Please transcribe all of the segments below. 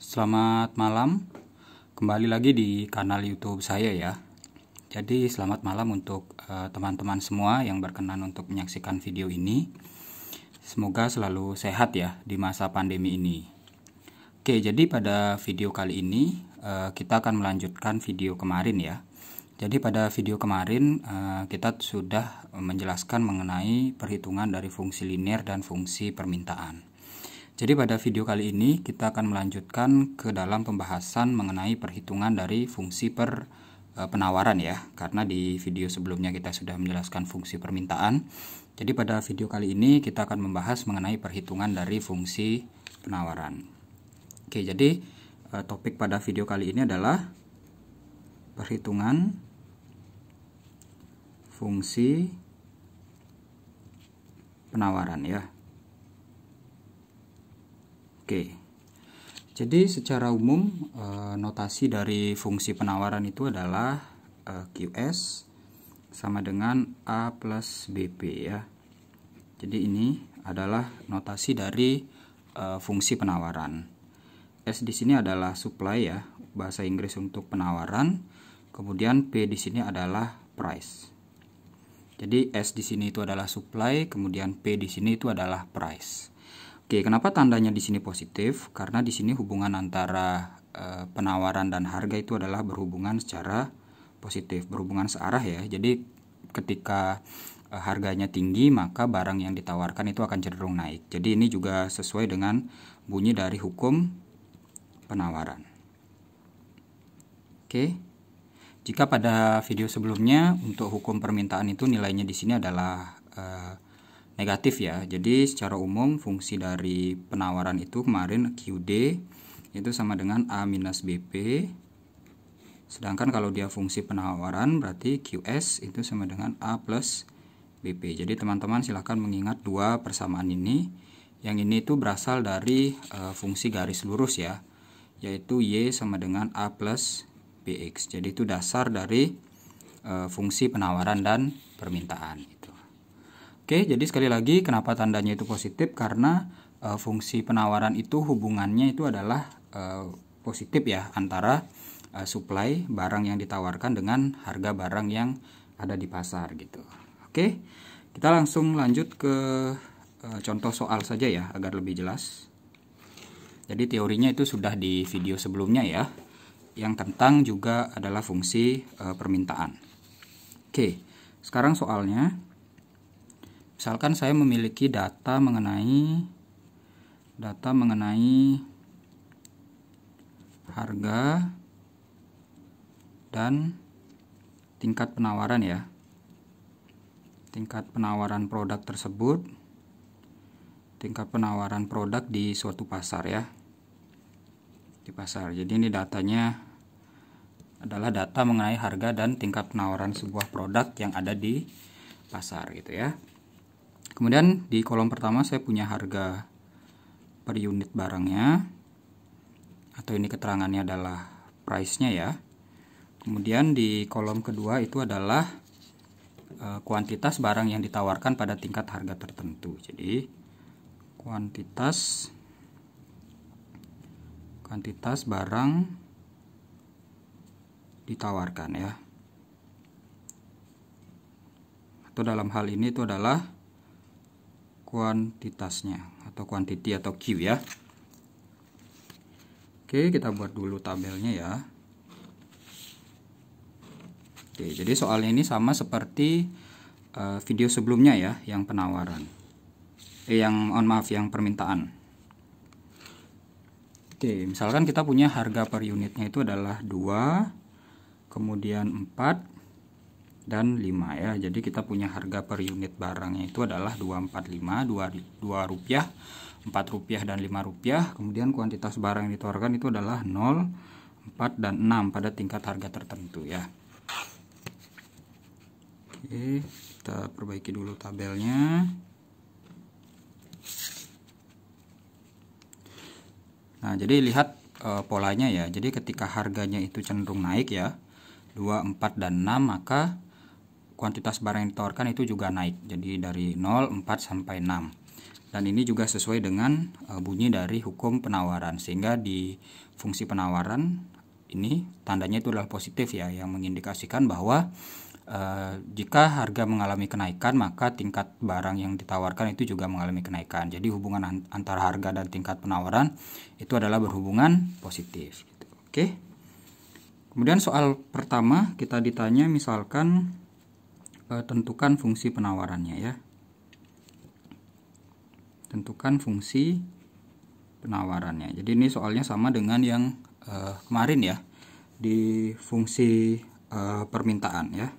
Selamat malam, kembali lagi di kanal YouTube saya ya. Jadi selamat malam untuk eh, teman-teman uh, semua yang berkenan untuk menyaksikan video ini. Semoga selalu sehat ya di masa pandemi ini. Oke, jadi pada video kali ini uh, kita akan melanjutkan video kemarin ya. Jadi pada video kemarin uh, kita sudah menjelaskan mengenai perhitungan dari fungsi linear dan fungsi permintaan. Jadi pada video kali ini kita akan melanjutkan ke dalam pembahasan mengenai perhitungan dari fungsi per eh, penawaran ya. Karena di video sebelumnya kita sudah menjelaskan fungsi permintaan. Jadi pada video kali ini kita akan membahas mengenai perhitungan dari fungsi penawaran. Oke, jadi eh, topik pada video kali ini adalah perhitungan fungsi penawaran ya. Oke. Jadi secara umum eh, notasi dari fungsi penawaran itu adalah eh, QS sama dengan A plus BP ya. Jadi ini adalah notasi dari eh, fungsi penawaran. S di sini adalah supply ya, bahasa Inggris untuk penawaran. Kemudian P di sini adalah price. Jadi S di sini itu adalah supply, kemudian P di sini itu adalah price. Oke, kenapa tandanya di sini positif? Karena di sini hubungan antara e, penawaran dan harga itu adalah berhubungan secara positif, berhubungan searah ya. Jadi ketika e, harganya tinggi, maka barang yang ditawarkan itu akan cenderung naik. Jadi ini juga sesuai dengan bunyi dari hukum penawaran. Oke. Jika pada video sebelumnya untuk hukum permintaan itu nilainya di sini adalah e, negatif ya. Jadi secara umum fungsi dari penawaran itu kemarin QD itu sama dengan A minus BP. Sedangkan kalau dia fungsi penawaran berarti QS itu sama dengan A plus BP. Jadi teman-teman silahkan mengingat dua persamaan ini. Yang ini itu berasal dari e, fungsi garis lurus ya, yaitu Y sama dengan A plus BX. Jadi itu dasar dari e, fungsi penawaran dan permintaan. Oke, jadi sekali lagi kenapa tandanya itu positif karena e, fungsi penawaran itu hubungannya itu adalah e, positif ya antara e, supply barang yang ditawarkan dengan harga barang yang ada di pasar gitu. Oke. Kita langsung lanjut ke e, contoh soal saja ya agar lebih jelas. Jadi teorinya itu sudah di video sebelumnya ya. Yang tentang juga adalah fungsi e, permintaan. Oke. Sekarang soalnya misalkan saya memiliki data mengenai data mengenai harga dan tingkat penawaran ya tingkat penawaran produk tersebut tingkat penawaran produk di suatu pasar ya di pasar jadi ini datanya adalah data mengenai harga dan tingkat penawaran sebuah produk yang ada di pasar gitu ya Kemudian di kolom pertama saya punya harga per unit barangnya atau ini keterangannya adalah price-nya ya. Kemudian di kolom kedua itu adalah eh, kuantitas barang yang ditawarkan pada tingkat harga tertentu. Jadi kuantitas kuantitas barang ditawarkan ya. Atau dalam hal ini itu adalah kuantitasnya atau kuantiti atau Q ya Oke kita buat dulu tabelnya ya Oke jadi soal ini sama seperti uh, video sebelumnya ya yang penawaran eh yang on maaf yang permintaan Oke misalkan kita punya harga per unitnya itu adalah 2 kemudian 4 dan 5 ya jadi kita punya harga per unit barangnya itu adalah 245 2, 2 rupiah 4 rupiah dan 5 rupiah kemudian kuantitas barang yang ditawarkan itu adalah 0 4 dan 6 pada tingkat harga tertentu ya Oke kita perbaiki dulu tabelnya nah jadi lihat e, polanya ya jadi ketika harganya itu cenderung naik ya 2, 4, dan 6 maka kuantitas barang yang ditawarkan itu juga naik jadi dari 0, 4 sampai 6 dan ini juga sesuai dengan e, bunyi dari hukum penawaran sehingga di fungsi penawaran ini tandanya itu adalah positif ya yang mengindikasikan bahwa e, jika harga mengalami kenaikan maka tingkat barang yang ditawarkan itu juga mengalami kenaikan jadi hubungan antara harga dan tingkat penawaran itu adalah berhubungan positif gitu. oke Kemudian soal pertama kita ditanya misalkan tentukan fungsi penawarannya ya. Tentukan fungsi penawarannya. Jadi ini soalnya sama dengan yang uh, kemarin ya di fungsi uh, permintaan ya.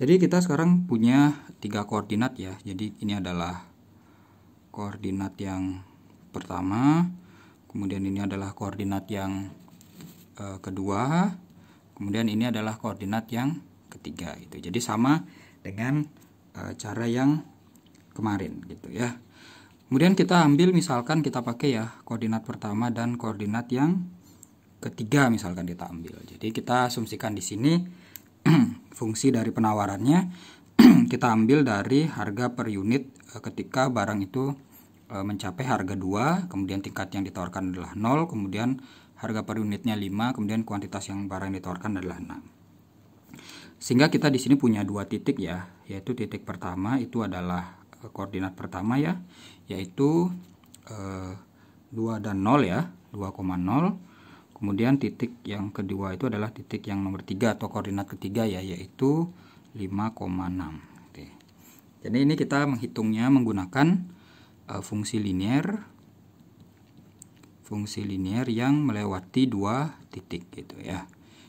Jadi kita sekarang punya tiga koordinat ya. Jadi ini adalah koordinat yang pertama, kemudian ini adalah koordinat yang uh, kedua, kemudian ini adalah koordinat yang ketiga gitu. Jadi sama dengan e, cara yang kemarin gitu ya. Kemudian kita ambil misalkan kita pakai ya koordinat pertama dan koordinat yang ketiga misalkan kita ambil. Jadi kita asumsikan di sini fungsi dari penawarannya kita ambil dari harga per unit eh, ketika barang itu eh, mencapai harga 2, kemudian tingkat yang ditawarkan adalah 0, kemudian harga per unitnya 5, kemudian kuantitas yang barang yang ditawarkan adalah 6. Sehingga kita di sini punya dua titik ya, yaitu titik pertama itu adalah eh, koordinat pertama ya, yaitu eh, 2 dan 0 ya, 2,0. Kemudian titik yang kedua itu adalah titik yang nomor 3 atau koordinat ketiga ya, yaitu 5,6. Oke. Jadi ini kita menghitungnya menggunakan eh, fungsi linear fungsi linear yang melewati dua titik gitu ya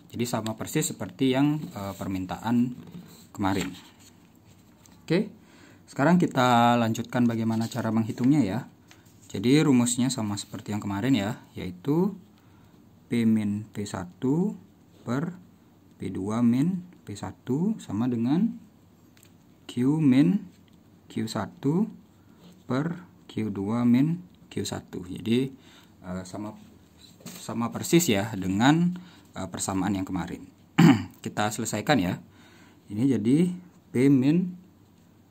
jadi sama persis seperti yang e, permintaan kemarin. Oke. Sekarang kita lanjutkan bagaimana cara menghitungnya ya. Jadi rumusnya sama seperti yang kemarin ya, yaitu P min P1 per P2 min P1 sama dengan Q min Q1 per Q2 min Q1. Jadi eh, sama sama persis ya dengan Eh, persamaan yang kemarin kita selesaikan ya ini jadi P min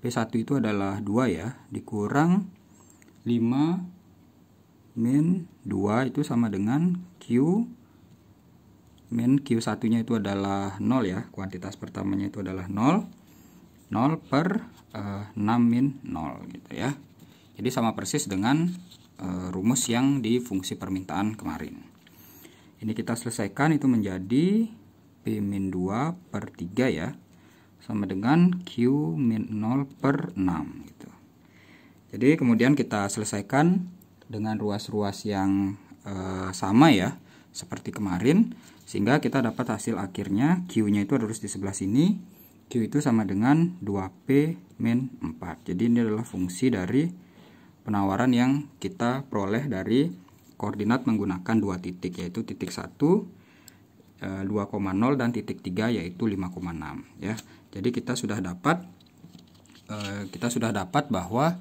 P1 itu adalah 2 ya dikurang 5 min 2 itu sama dengan Q min Q1 nya itu adalah 0 ya kuantitas pertamanya itu adalah 0 0 per uh, eh, 6 min 0 gitu ya jadi sama persis dengan uh, rumus yang di fungsi permintaan kemarin ini kita selesaikan itu menjadi P-2 per 3 ya. Sama dengan Q-0 per 6 gitu. Jadi kemudian kita selesaikan dengan ruas-ruas yang e, sama ya seperti kemarin sehingga kita dapat hasil akhirnya Q-nya itu harus di sebelah sini Q itu sama dengan 2P min 4 jadi ini adalah fungsi dari penawaran yang kita peroleh dari koordinat menggunakan dua titik yaitu titik 1 2,0 eh, dan titik 3 yaitu 5,6 ya. Jadi kita sudah dapat eh, kita sudah dapat bahwa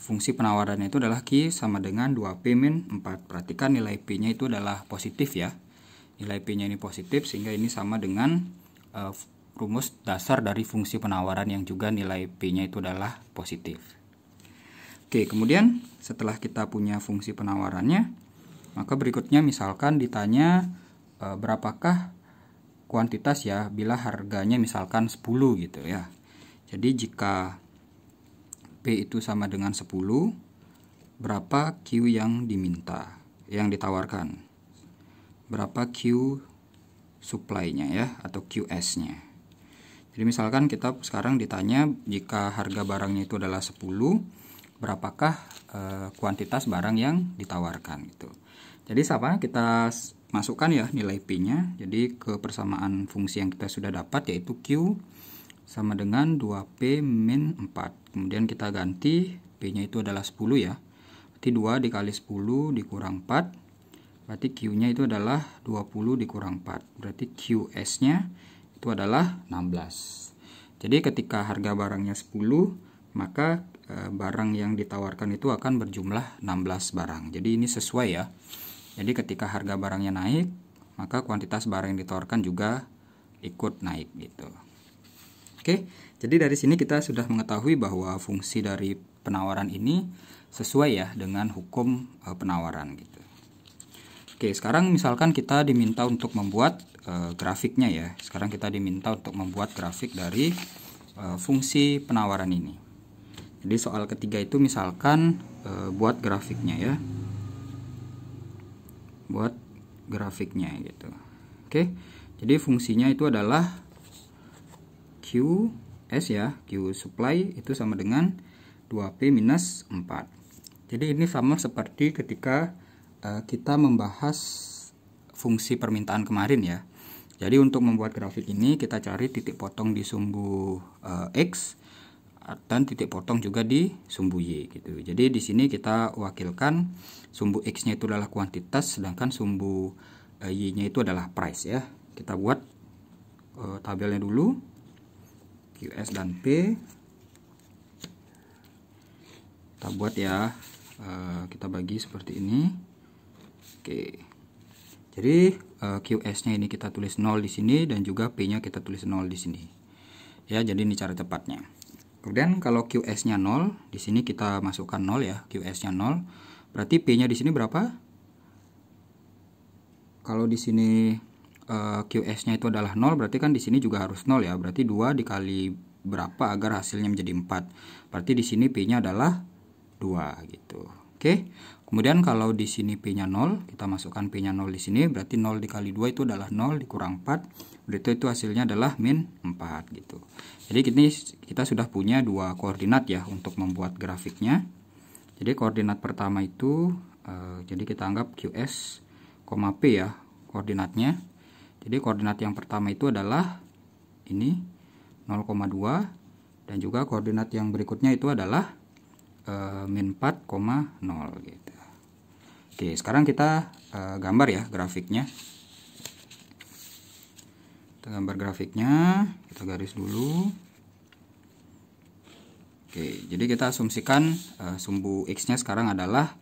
fungsi penawarannya itu adalah Q sama dengan 2P min 4. Perhatikan nilai P-nya itu adalah positif ya. Nilai P-nya ini positif sehingga ini sama dengan eh, rumus dasar dari fungsi penawaran yang juga nilai P-nya itu adalah positif. Oke, kemudian setelah kita punya fungsi penawarannya, maka berikutnya misalkan ditanya e, berapakah kuantitas ya bila harganya misalkan 10 gitu ya. Jadi jika P itu sama dengan 10, berapa Q yang diminta, yang ditawarkan? Berapa Q supply-nya ya atau QS-nya? Jadi misalkan kita sekarang ditanya jika harga barangnya itu adalah 10, berapakah e, kuantitas barang yang ditawarkan gitu. Jadi sama kita masukkan ya nilai P-nya. Jadi ke persamaan fungsi yang kita sudah dapat yaitu Q sama dengan 2P min 4. Kemudian kita ganti P-nya itu adalah 10 ya. Berarti 2 dikali 10 dikurang 4. Berarti Q-nya itu adalah 20 dikurang 4. Berarti QS-nya itu adalah 16. Jadi ketika harga barangnya 10, maka Eh, barang yang ditawarkan itu akan berjumlah 16 barang. Jadi ini sesuai ya. Jadi ketika harga barangnya naik, maka kuantitas barang yang ditawarkan juga ikut naik gitu. Oke, jadi dari sini kita sudah mengetahui bahwa fungsi dari penawaran ini sesuai ya dengan hukum eh, penawaran gitu. Oke, sekarang misalkan kita diminta untuk membuat e, grafiknya ya. Sekarang kita diminta untuk membuat grafik dari e, fungsi penawaran ini. Jadi soal ketiga itu misalkan e, buat grafiknya ya. Buat grafiknya gitu. Oke. Jadi fungsinya itu adalah Qs ya, Q supply itu sama dengan 2P minus 4. Jadi ini sama seperti ketika e, kita membahas fungsi permintaan kemarin ya. Jadi untuk membuat grafik ini kita cari titik potong di sumbu eh, X dan titik potong juga di sumbu y gitu. Jadi di sini kita wakilkan sumbu x-nya itu adalah kuantitas sedangkan sumbu eh, y-nya itu adalah price ya. Kita buat uh, tabelnya dulu. QS dan P. Kita buat ya. Eh, kita bagi seperti ini. Oke. Jadi QS-nya ini kita tulis nol di sini dan juga P-nya kita tulis nol di sini. Ya, jadi ini cara cepatnya. Kemudian kalau QS-nya 0, di sini kita masukkan 0 ya, QS-nya 0. Berarti P-nya di sini berapa? Kalau di sini uh, eh, QS-nya itu adalah 0, berarti kan di sini juga harus 0 ya. Berarti 2 dikali berapa agar hasilnya menjadi 4. Berarti di sini P-nya adalah 2 gitu. Oke. Kemudian kalau di sini P-nya 0, kita masukkan P-nya 0 di sini, berarti 0 dikali 2 itu adalah 0 dikurang 4, berarti itu hasilnya adalah min 4 gitu. Jadi kita sudah punya dua koordinat ya untuk membuat grafiknya. Jadi koordinat pertama itu, eh, jadi kita anggap QS, P ya koordinatnya. Jadi koordinat yang pertama itu adalah ini 0,2 dan juga koordinat yang berikutnya itu adalah eh, min 4,0 gitu. Oke, sekarang kita uh, gambar ya grafiknya. Kita gambar grafiknya, kita garis dulu. Oke, jadi kita asumsikan uh, sumbu X-nya sekarang adalah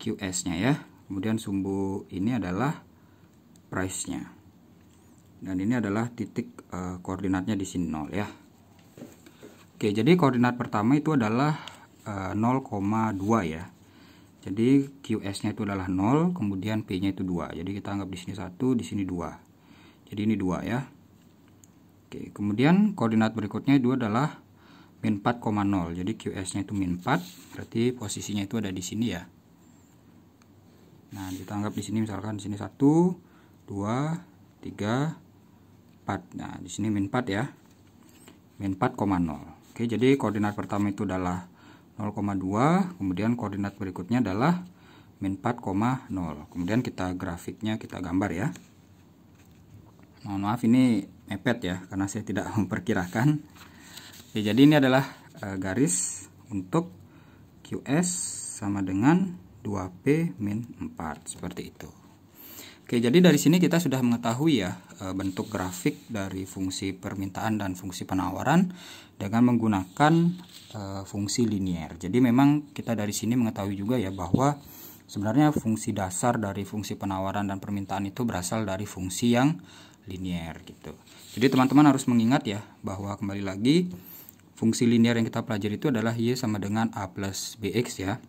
QS-nya ya. Kemudian sumbu ini adalah price-nya. Dan ini adalah titik uh, koordinatnya di sini 0 ya. Oke, jadi koordinat pertama itu adalah uh, 0,2 ya. Jadi QS-nya itu adalah 0, kemudian P-nya itu 2. Jadi kita anggap di sini 1, di sini 2. Jadi ini 2 ya. Oke, kemudian koordinat berikutnya itu adalah min 4,0. Jadi QS-nya itu min 4, berarti posisinya itu ada di sini ya. Nah, kita anggap di sini misalkan di sini 1, 2, 3, 4. Nah, di sini min 4 ya. Min 4,0. Oke, jadi koordinat pertama itu adalah 0,2 kemudian koordinat berikutnya adalah min 4,0 kemudian kita grafiknya kita gambar ya mohon maaf ini mepet ya karena saya tidak memperkirakan ya, jadi ini adalah eh, garis untuk QS sama dengan 2P min 4 seperti itu Oke jadi dari sini kita sudah mengetahui ya eh, bentuk grafik dari fungsi permintaan dan fungsi penawaran dengan menggunakan Eh, fungsi linier. Jadi memang kita dari sini mengetahui juga ya bahwa sebenarnya fungsi dasar dari fungsi penawaran dan permintaan itu berasal dari fungsi yang linier gitu. Jadi teman-teman harus mengingat ya bahwa kembali lagi fungsi linier yang kita pelajari itu adalah y sama dengan a plus bx ya.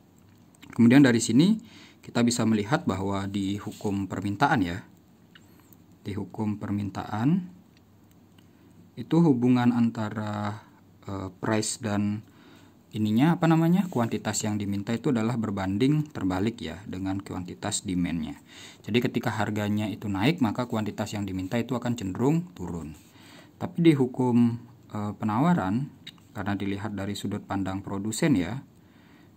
Kemudian dari sini kita bisa melihat bahwa di hukum permintaan ya, di hukum permintaan itu hubungan antara eh, price dan ininya apa namanya kuantitas yang diminta itu adalah berbanding terbalik ya dengan kuantitas demandnya jadi ketika harganya itu naik maka kuantitas yang diminta itu akan cenderung turun tapi di hukum e, penawaran karena dilihat dari sudut pandang produsen ya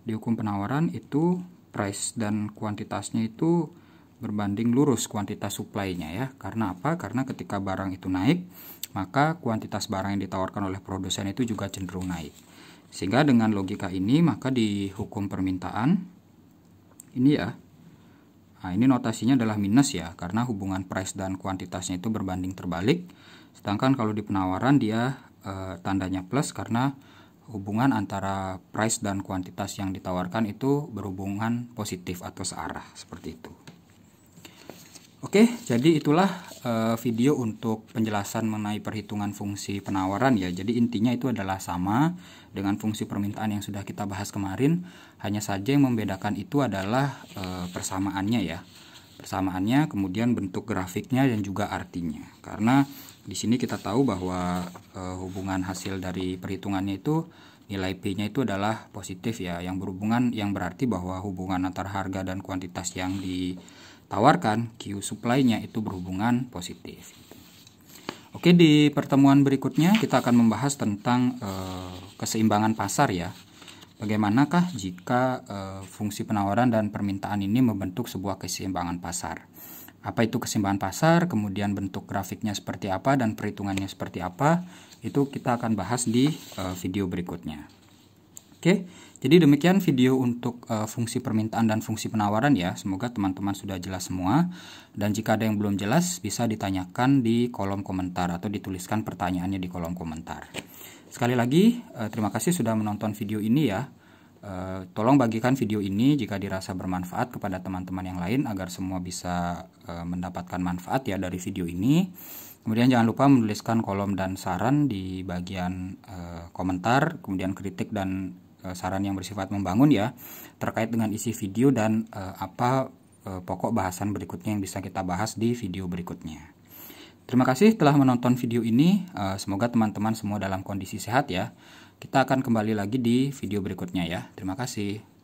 di hukum penawaran itu price dan kuantitasnya itu berbanding lurus kuantitas supply-nya ya karena apa karena ketika barang itu naik maka kuantitas barang yang ditawarkan oleh produsen itu juga cenderung naik sehingga dengan logika ini maka di hukum permintaan ini ya. Nah, ini notasinya adalah minus ya karena hubungan price dan kuantitasnya itu berbanding terbalik. Sedangkan kalau di penawaran dia e, tandanya plus karena hubungan antara price dan kuantitas yang ditawarkan itu berhubungan positif atau searah seperti itu. Oke, jadi itulah uh, video untuk penjelasan mengenai perhitungan fungsi penawaran ya. Jadi intinya itu adalah sama dengan fungsi permintaan yang sudah kita bahas kemarin. Hanya saja yang membedakan itu adalah uh, persamaannya ya. Persamaannya, kemudian bentuk grafiknya dan juga artinya. Karena di sini kita tahu bahwa uh, hubungan hasil dari perhitungannya itu nilai P-nya itu adalah positif ya, yang berhubungan yang berarti bahwa hubungan antar harga dan kuantitas yang di tawarkan, Q supply-nya itu berhubungan positif. Oke, di pertemuan berikutnya kita akan membahas tentang e, keseimbangan pasar ya. Bagaimanakah jika e, fungsi penawaran dan permintaan ini membentuk sebuah keseimbangan pasar? Apa itu keseimbangan pasar, kemudian bentuk grafiknya seperti apa dan perhitungannya seperti apa? Itu kita akan bahas di e, video berikutnya. Oke, jadi demikian video untuk uh, fungsi permintaan dan fungsi penawaran ya. Semoga teman-teman sudah jelas semua. Dan jika ada yang belum jelas, bisa ditanyakan di kolom komentar atau dituliskan pertanyaannya di kolom komentar. Sekali lagi, uh, terima kasih sudah menonton video ini ya. Uh, tolong bagikan video ini jika dirasa bermanfaat kepada teman-teman yang lain agar semua bisa uh, mendapatkan manfaat ya dari video ini. Kemudian jangan lupa menuliskan kolom dan saran di bagian uh, komentar, kemudian kritik dan Eh, saran yang bersifat membangun ya terkait dengan isi video dan eh, apa eh, pokok bahasan berikutnya yang bisa kita bahas di video berikutnya. Terima kasih telah menonton video ini. Semoga teman-teman semua dalam kondisi sehat ya. Kita akan kembali lagi di video berikutnya ya. Terima kasih.